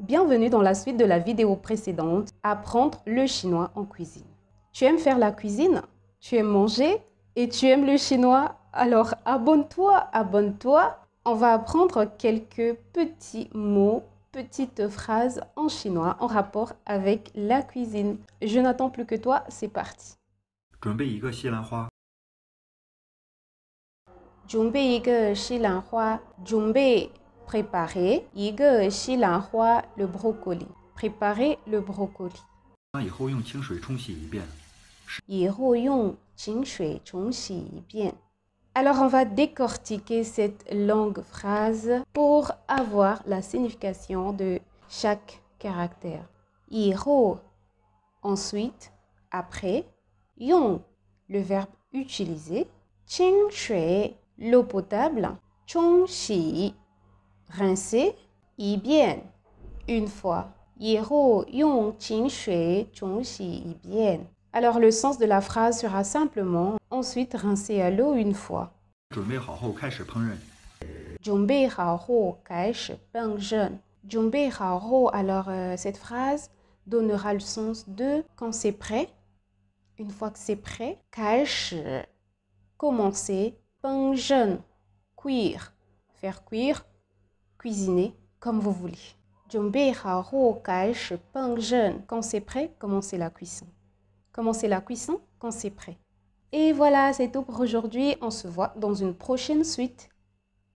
Bienvenue dans la suite de la vidéo précédente, Apprendre le chinois en cuisine. Tu aimes faire la cuisine, tu aimes manger et tu aimes le chinois, alors abonne-toi, abonne-toi. On va apprendre quelques petits mots, petites phrases en chinois en rapport avec la cuisine. Je n'attends plus que toi, c'est parti préparer le brocoli. Préparer le brocoli. Alors on va décortiquer cette longue phrase pour avoir la signification de chaque caractère. Iro. Ensuite, après, yong, le verbe utiliser. Qing l'eau potable. Chong rincer YI bien. Une fois. Yero yong qing shui XI YI bien. Alors le sens de la phrase sera simplement ensuite rincer à l'eau une fois. Jumbei hao kai shi ZHEN Jumbei hao alors euh, cette phrase donnera le sens de quand c'est prêt. Une fois que c'est prêt, kai shi commencer, ZHEN cuire, faire cuire cuisiner comme vous voulez. Quand c'est prêt, commencez la cuisson. Commencez la cuisson quand c'est prêt. Et voilà, c'est tout pour aujourd'hui. On se voit dans une prochaine suite.